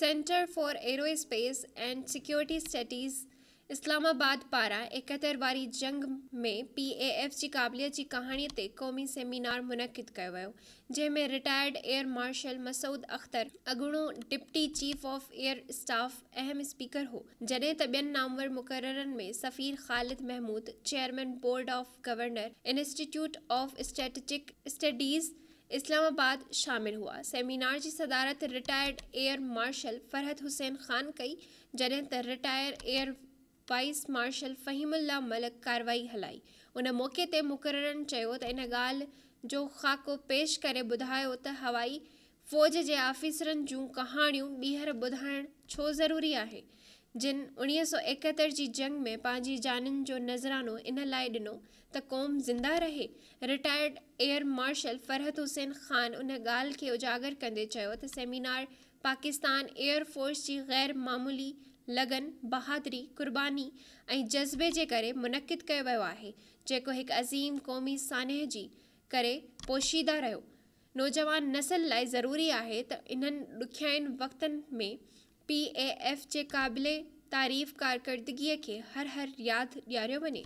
centre for aerospace and security studies Islamabad पारा इकहत्तर वारी जंग में पी ए एफ की क़ाबिलियत की कहानी ते क़ौमी सेमिनार मुनक़द कयो वियो retired air marshal Masood Akhtar अॻूणो deputy chief of air staff अहम स्पीकर हो जॾहिं त ॿियनि नामवर मुक़ररनि में सफ़ीर Khalid Mahmood chairman board of governor institute of strategic studies Islamabad शामिल हुआ सेमिनार की सदारत retired air marshal Farhat Hussain Khan कई जॾहिं त retire air vice marshal Fahimullah Malik कार्रवाई हलाई उन मौक़े ते मुक़ररनि इन गाल जो ख़ाको पेश कर ॿुधायो त हवाई फ़ौज के आफ़ीसरनि जो कहाणियूं बीहर बुधायण छो ज़रूरी है जिन उणिवीह सौ एकहतरि जी जंग में पंहिंजी जाननि जो नज़रानो इन लाइ ॾिनो त क़ौम ज़िंदा रहे retired air marshal Farhat Hussain Khan उन ॻाल्हि खे उजागर कदे चयो सेमिनार पाकिस्तान एयरफोर्स की ग़ैर मामूली लगन बहादुरी क़ुर्बानी ऐं जज़्बे के करे मुनक़िद कयो वियो आहे जेको अज़ीम क़ौमी सानह जी करे पोशीदा रहियो नौजवान नसल लाइ ज़रूरी है त इन्हनि ॾुखियाईनि में पी ए एफ के काबिल तारीफ़ कारकर्दगी के हर हर याद यारों बने